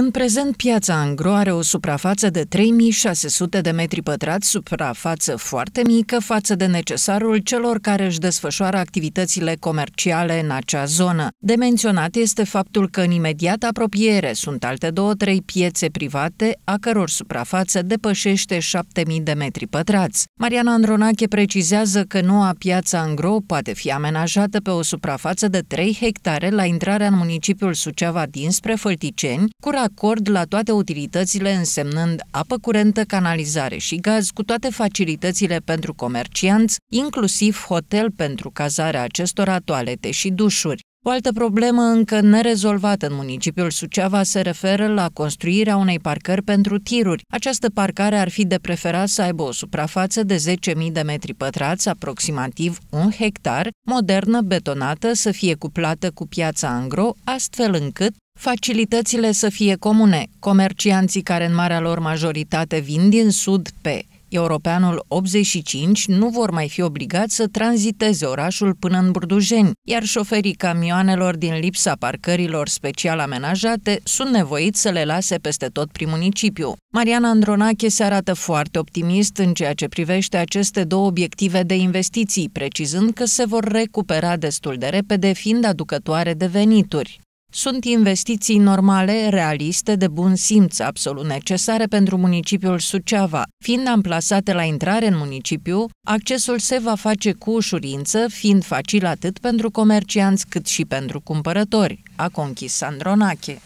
În prezent, piața Angro are o suprafață de 3600 de metri pătrați, suprafață foarte mică față de necesarul celor care își desfășoară activitățile comerciale în acea zonă. De menționat este faptul că în imediat apropiere sunt alte două-trei piețe private, a căror suprafață depășește 7000 de metri pătrați. Mariana Andronache precizează că noua piața Angro poate fi amenajată pe o suprafață de 3 hectare la intrarea în municipiul Suceava dinspre Fălticeni, curat acord la toate utilitățile însemnând apă curentă, canalizare și gaz, cu toate facilitățile pentru comercianți, inclusiv hotel pentru cazarea acestora, toalete și dușuri. O altă problemă încă nerezolvată în municipiul Suceava se referă la construirea unei parcări pentru tiruri. Această parcare ar fi de preferat să aibă o suprafață de 10.000 de metri pătrați, aproximativ un hectar, modernă, betonată, să fie cuplată cu piața angro, astfel încât Facilitățile să fie comune. Comercianții care în marea lor majoritate vin din sud pe Europeanul 85 nu vor mai fi obligați să tranziteze orașul până în Burdujeni, iar șoferii camioanelor din lipsa parcărilor special amenajate sunt nevoiți să le lase peste tot prin municipiu. Mariana Andronache se arată foarte optimist în ceea ce privește aceste două obiective de investiții, precizând că se vor recupera destul de repede, fiind aducătoare de venituri. Sunt investiții normale, realiste, de bun simț, absolut necesare pentru municipiul Suceava. Fiind amplasate la intrare în municipiu, accesul se va face cu ușurință, fiind facil atât pentru comercianți cât și pentru cumpărători, a conchis Sandronache.